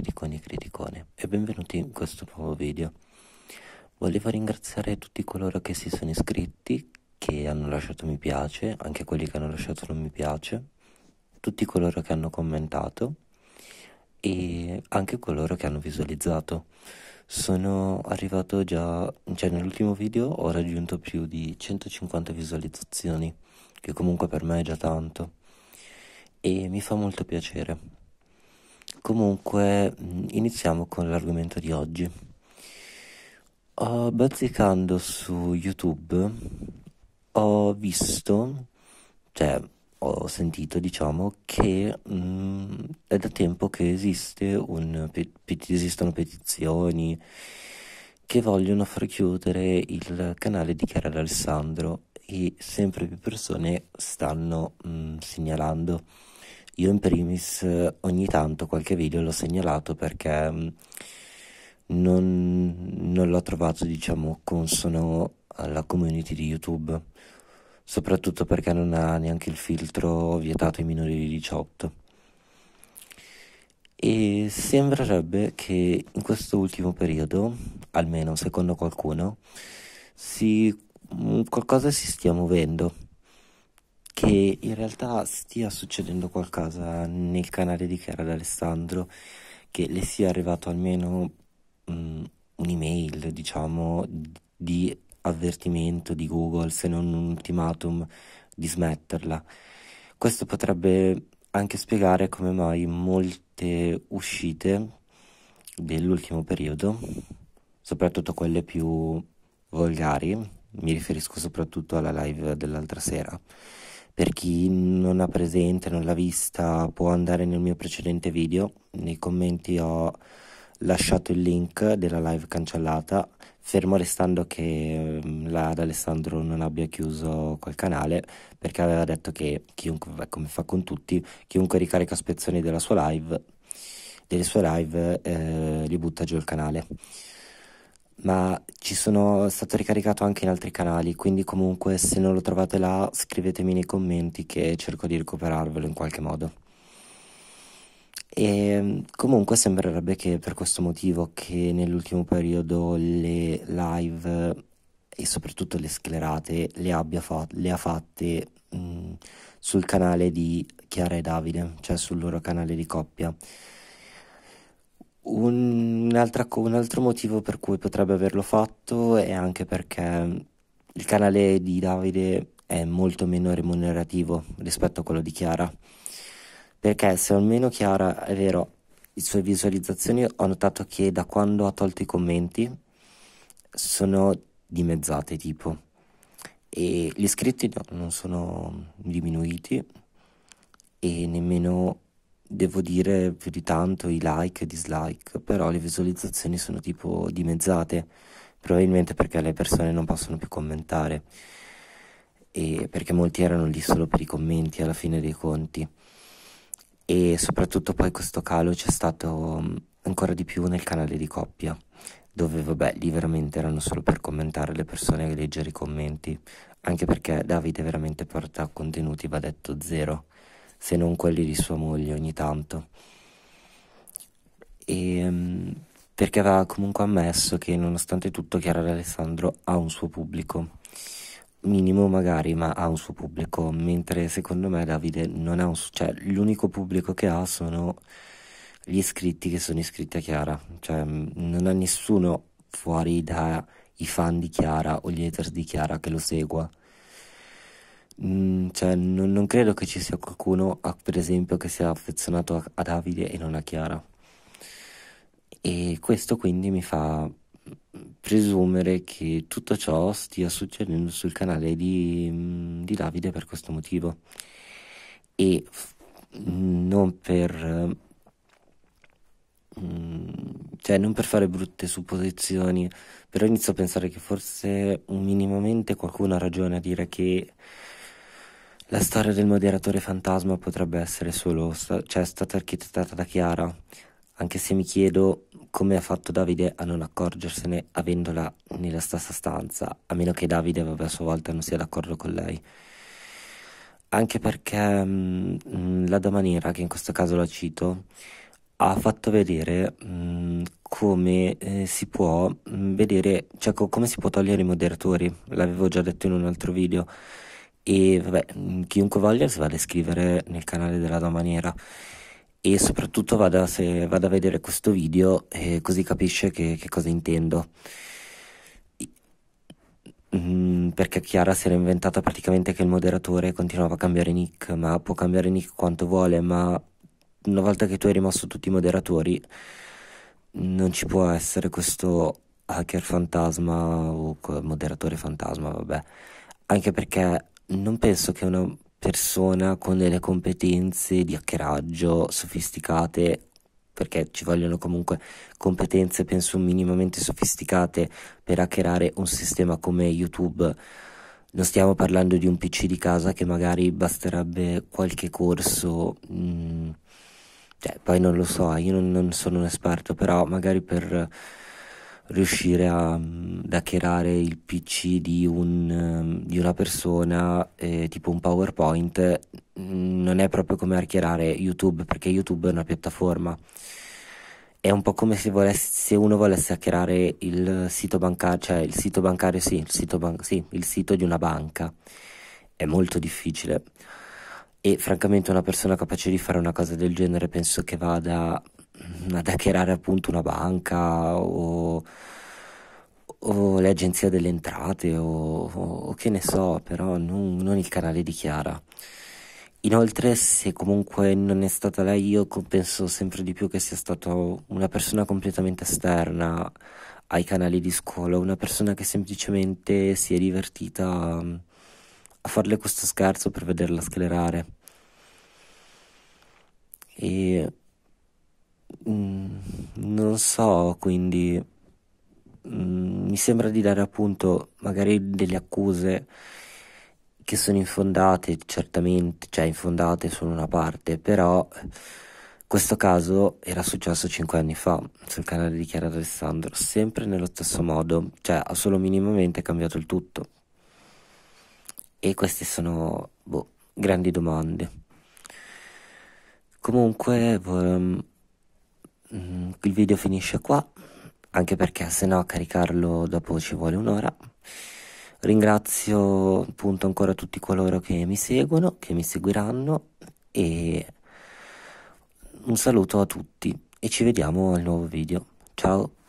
criticoni e criticone e benvenuti in questo nuovo video. Volevo ringraziare tutti coloro che si sono iscritti, che hanno lasciato mi piace, anche quelli che hanno lasciato non mi piace, tutti coloro che hanno commentato e anche coloro che hanno visualizzato. Sono arrivato già, cioè nell'ultimo video ho raggiunto più di 150 visualizzazioni, che comunque per me è già tanto e mi fa molto piacere. Comunque iniziamo con l'argomento di oggi. Uh, bazzicando su YouTube ho visto, cioè ho sentito diciamo che mh, è da tempo che esiste un, pe- esistono petizioni che vogliono far chiudere il canale di Chiara D'Alessandro e sempre più persone stanno mh, segnalando io in primis eh, ogni tanto qualche video l'ho segnalato perché mm, non, non l'ho trovato, diciamo, consono alla community di YouTube, soprattutto perché non ha neanche il filtro vietato ai minori di 18. E sembrerebbe che in questo ultimo periodo, almeno secondo qualcuno, si, mm, qualcosa si stia muovendo che in realtà stia succedendo qualcosa nel canale di Chiara d'Alessandro, che le sia arrivato almeno mh, mm, un'email, diciamo, di avvertimento di Google, se non un ultimatum, di smetterla. Questo potrebbe anche spiegare come mai molte uscite dell'ultimo periodo, soprattutto quelle più volgari, mi riferisco soprattutto alla live dell'altra sera, per chi non ha presente, non l'ha vista, può andare nel mio precedente video. Nei commenti ho lasciato il link della live cancellata, fermo restando che mm, la D'Alessandro non abbia chiuso quel canale perché aveva detto che chiunque, come fa con tutti, chiunque ricarica spezzoni della sua live, delle sue live, eh, li butta giù il canale ma ci sono stato ricaricato anche in altri canali, quindi comunque se non lo trovate là scrivetemi nei commenti che cerco di recuperarvelo in qualche modo. E ehm, comunque sembrerebbe che per questo motivo che nell'ultimo periodo le live e soprattutto le sclerate le, abbia fa- le ha fatte mh, mm, sul canale di Chiara e Davide, cioè sul loro canale di coppia. Un un altro motivo per cui potrebbe averlo fatto è anche perché il canale di Davide è molto meno remunerativo rispetto a quello di Chiara. Perché se almeno Chiara, è vero, le sue visualizzazioni ho notato che da quando ha tolto i commenti sono dimezzate tipo e gli iscritti no, non sono diminuiti e nemmeno devo dire più di tanto i like e dislike, però le visualizzazioni sono tipo dimezzate, probabilmente perché le persone non possono più commentare e perché molti erano lì solo per i commenti alla fine dei conti. E soprattutto poi questo calo c'è stato mm, ancora di più nel canale di coppia, dove vabbè, lì veramente erano solo per commentare le persone e leggere i commenti, anche perché Davide veramente porta contenuti, va detto zero se non quelli di sua moglie ogni tanto. E, ehm, perché aveva comunque ammesso che nonostante tutto Chiara D'Alessandro ha un suo pubblico, minimo magari, ma ha un suo pubblico, mentre secondo me Davide non ha un suo, cioè l'unico pubblico che ha sono gli iscritti che sono iscritti a Chiara, cioè mm, non ha nessuno fuori dai fan di Chiara o gli haters di Chiara che lo segua. Mm, cioè, non, non credo che ci sia qualcuno, a, per esempio, che sia affezionato a, a Davide e non a Chiara. E questo quindi mi fa presumere che tutto ciò stia succedendo sul canale di, mm, di Davide per questo motivo e f- non per mm, cioè non per fare brutte supposizioni però inizio a pensare che forse minimamente qualcuno ha ragione a dire che la storia del moderatore fantasma potrebbe essere solo cioè è stata architettata da Chiara, anche se mi chiedo come ha fatto Davide a non accorgersene avendola nella stessa stanza, a meno che Davide vabbè, a sua volta non sia d'accordo con lei. Anche perché mh, mm, la nera, che in questo caso la cito, ha fatto vedere mh, mm, come eh, si può mh, mm, vedere, cioè co- come si può togliere i moderatori, l'avevo già detto in un altro video e vabbè, mm, chiunque voglia si vada a iscrivere nel canale della Domaniera e soprattutto vada, se, vada a vedere questo video e eh, così capisce che, che cosa intendo. Mm, perché Chiara si era inventata praticamente che il moderatore continuava a cambiare nick, ma può cambiare nick quanto vuole, ma una volta che tu hai rimosso tutti i moderatori non ci può essere questo hacker fantasma o moderatore fantasma, vabbè. Anche perché non penso che una persona con delle competenze di hackeraggio sofisticate, perché ci vogliono comunque competenze, penso, minimamente sofisticate per hackerare un sistema come YouTube. Non stiamo parlando di un PC di casa che magari basterebbe qualche corso, mh, mm, cioè, poi non lo so, io non, non sono un esperto, però magari per riuscire a, mm, ad hackerare il PC di, un, ehm, di una persona, eh, tipo un PowerPoint, mm, non è proprio come hackerare YouTube, perché YouTube è una piattaforma. È un po' come se, volesse, se uno volesse hackerare il sito bancario, cioè il sito bancario, sì, il sito, ban- sì, il sito di una banca. È molto difficile. E francamente una persona capace di fare una cosa del genere penso che vada Mm, ad hackerare appunto una banca o, o le delle entrate o, o, che ne so, però non, non il canale di Chiara. Inoltre, se comunque non è stata lei, io penso sempre di più che sia stata una persona completamente esterna ai canali di scuola, una persona che semplicemente si è divertita mm, a farle questo scherzo per vederla sclerare. E Mm, non so, quindi mm, mi sembra di dare appunto magari delle accuse che sono infondate, certamente, cioè infondate solo una parte, però questo caso era successo 5 anni fa sul canale di Chiara Alessandro, sempre nello stesso modo, cioè ha solo minimamente cambiato il tutto. E queste sono boh, grandi domande. Comunque, ehm, Mm, il video finisce qua, anche perché se no caricarlo dopo ci vuole un'ora. Ringrazio appunto ancora tutti coloro che mi seguono, che mi seguiranno e un saluto a tutti e ci vediamo al nuovo video. Ciao!